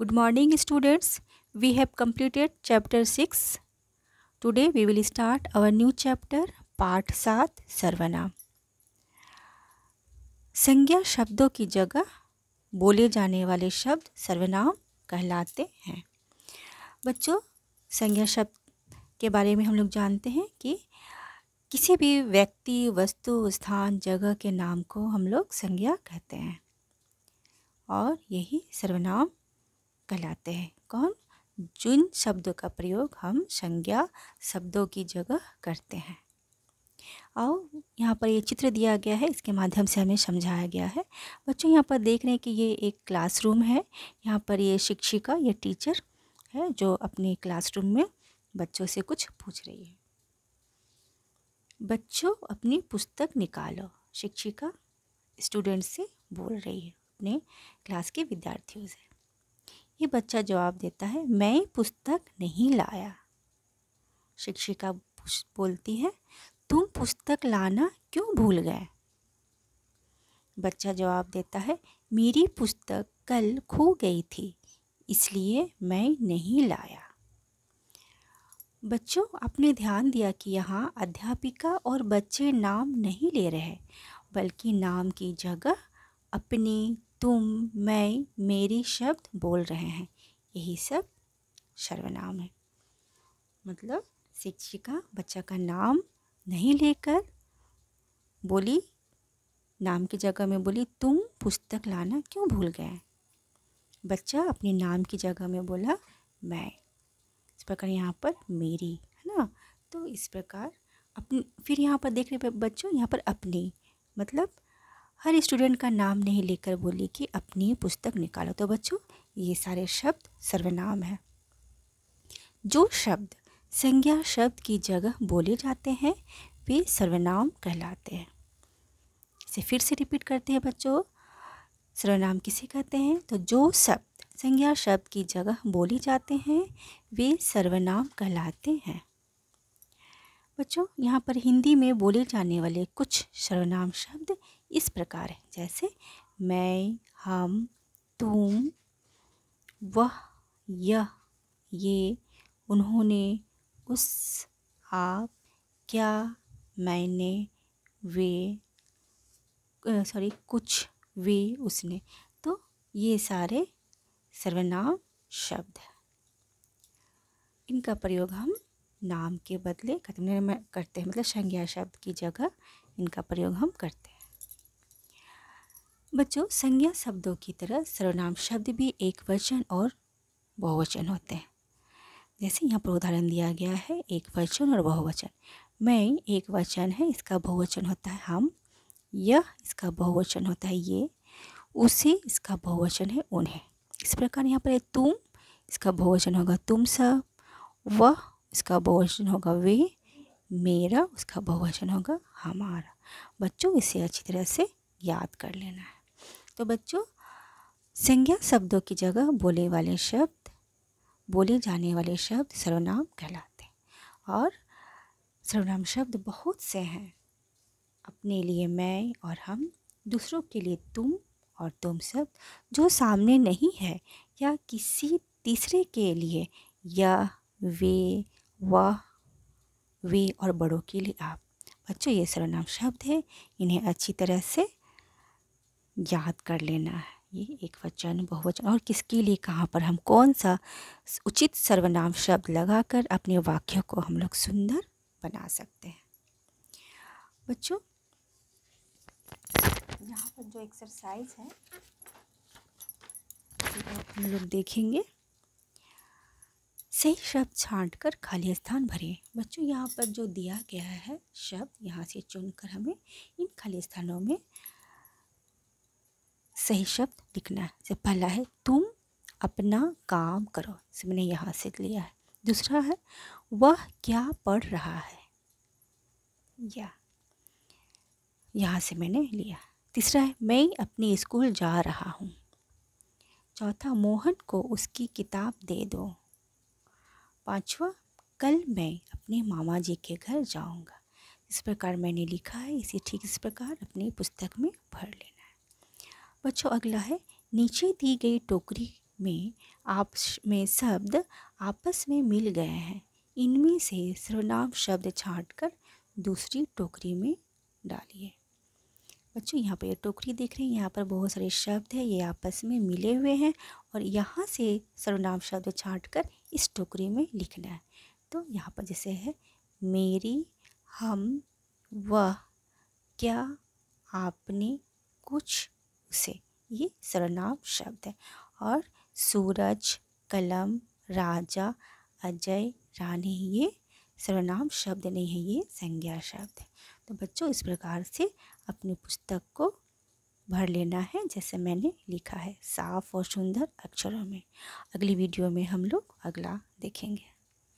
Good morning students. We have completed chapter 6. Today we will start our new chapter part सात सर्वनाम संज्ञा शब्दों की जगह बोले जाने वाले शब्द सर्वनाम कहलाते हैं बच्चों संज्ञा शब्द के बारे में हम लोग जानते हैं कि किसी भी व्यक्ति वस्तु स्थान जगह के नाम को हम लोग संज्ञा कहते हैं और यही सर्वनाम कहलाते हैं कौन जिन शब्दों का प्रयोग हम संज्ञा शब्दों की जगह करते हैं और यहाँ पर ये चित्र दिया गया है इसके माध्यम से हमें समझाया गया है बच्चों यहाँ पर देख रहे हैं कि ये एक क्लासरूम है यहाँ पर ये शिक्षिका ये टीचर है जो अपने क्लासरूम में बच्चों से कुछ पूछ रही है बच्चों अपनी पुस्तक निकालो शिक्षिका स्टूडेंट से बोल रही है अपने क्लास के विद्यार्थियों से ये बच्चा जवाब देता है मैं पुस्तक नहीं लाया शिक्षिका बोलती है तुम पुस्तक लाना क्यों भूल गए बच्चा जवाब देता है मेरी पुस्तक कल खो गई थी इसलिए मैं नहीं लाया बच्चों आपने ध्यान दिया कि यहाँ अध्यापिका और बच्चे नाम नहीं ले रहे बल्कि नाम की जगह अपने तुम मैं मेरे शब्द बोल रहे हैं यही सब सर्वनाम है मतलब शिक्षिका बच्चा का नाम नहीं लेकर बोली नाम की जगह में बोली तुम पुस्तक लाना क्यों भूल गए बच्चा अपने नाम की जगह में बोला मैं इस प्रकार यहाँ पर मेरी है ना तो इस प्रकार अपने फिर यहाँ पर देख रहे बच्चों यहाँ पर अपनी मतलब हर स्टूडेंट का नाम नहीं लेकर बोली कि अपनी पुस्तक निकालो तो बच्चों ये सारे शब्द सर्वनाम हैं जो शब्द संज्ञा शब्द की जगह बोले जाते हैं वे सर्वनाम कहलाते हैं इसे फिर से रिपीट करते हैं बच्चों सर्वनाम किसे कहते हैं तो जो शब्द संज्ञा शब्द की जगह बोले जाते हैं वे सर्वनाम कहलाते हैं बच्चों यहाँ पर हिंदी में बोले जाने वाले कुछ सर्वनाम शब्द इस प्रकार हैं जैसे मैं हम तुम वह यह ये उन्होंने उस आप क्या मैंने वे सॉरी कुछ वे उसने तो ये सारे सर्वनाम शब्द इनका प्रयोग हम नाम के बदले कतमन करते हैं मतलब संज्ञा शब्द की जगह इनका प्रयोग हम करते हैं बच्चों संज्ञा शब्दों की तरह सर्वनाम शब्द भी एक वचन और बहुवचन होते हैं जैसे यहाँ पर उदाहरण दिया गया है एक वचन और बहुवचन मैं एक वचन है इसका बहुवचन होता है हम यह इसका बहुवचन होता है ये उसे इसका बहुवचन है उन्हें इस प्रकार यहाँ पर तुम इसका बहुवचन होगा तुम सब वह इसका बहुवचन होगा वे मेरा उसका बहुवचन होगा हमारा बच्चों इसे अच्छी तरह से याद कर लेना है तो बच्चों संज्ञा शब्दों की जगह बोले वाले शब्द बोले जाने वाले शब्द सर्वनाम कहलाते हैं और सर्वनाम शब्द बहुत से हैं अपने लिए मैं और हम दूसरों के लिए तुम और तुम शब्द जो सामने नहीं है या किसी तीसरे के लिए या वे वह वे और बड़ों के लिए आप बच्चों ये सर्वनाम शब्द है इन्हें अच्छी तरह से याद कर लेना है ये एक वचन बहुवचन और किसके लिए कहाँ पर हम कौन सा उचित सर्वनाम शब्द लगाकर अपने वाक्यों को हम लोग सुंदर बना सकते हैं बच्चों यहाँ पर जो एक्सरसाइज है हम लोग देखेंगे सही शब्द छांटकर खाली स्थान भरें बच्चों यहाँ पर जो दिया गया है शब्द यहाँ से चुनकर हमें इन खाली स्थानों में सही शब्द लिखना है जैसे पहला है तुम अपना काम करो जैसे मैंने यहाँ से लिया है दूसरा है वह क्या पढ़ रहा है या यहाँ से मैंने लिया तीसरा है मैं अपने स्कूल जा रहा हूँ चौथा मोहन को उसकी किताब दे दो पांचवा कल मैं अपने मामा जी के घर जाऊंगा इस प्रकार मैंने लिखा है इसे ठीक इस प्रकार अपनी पुस्तक में भर लेना है बच्चों अगला है नीचे दी गई टोकरी में आप में शब्द आपस में मिल गए हैं इनमें से सर्वनाम शब्द छाँट कर दूसरी टोकरी में डालिए बच्चों यहाँ पर ये टोकरी देख रहे हैं यहाँ पर बहुत सारे शब्द हैं ये आपस में मिले हुए हैं और यहाँ से सर्वनाम शब्द छाँट कर इस टोकरी में लिखना है तो यहाँ पर जैसे है मेरी हम वह क्या आपने कुछ उसे ये सर्वनाम शब्द है और सूरज कलम राजा अजय रानी ये सर्वनाम शब्द नहीं है ये संज्ञा शब्द है तो बच्चों इस प्रकार से अपनी पुस्तक को भर लेना है जैसे मैंने लिखा है साफ और सुंदर अक्षरों में अगली वीडियो में हम लोग अगला देखेंगे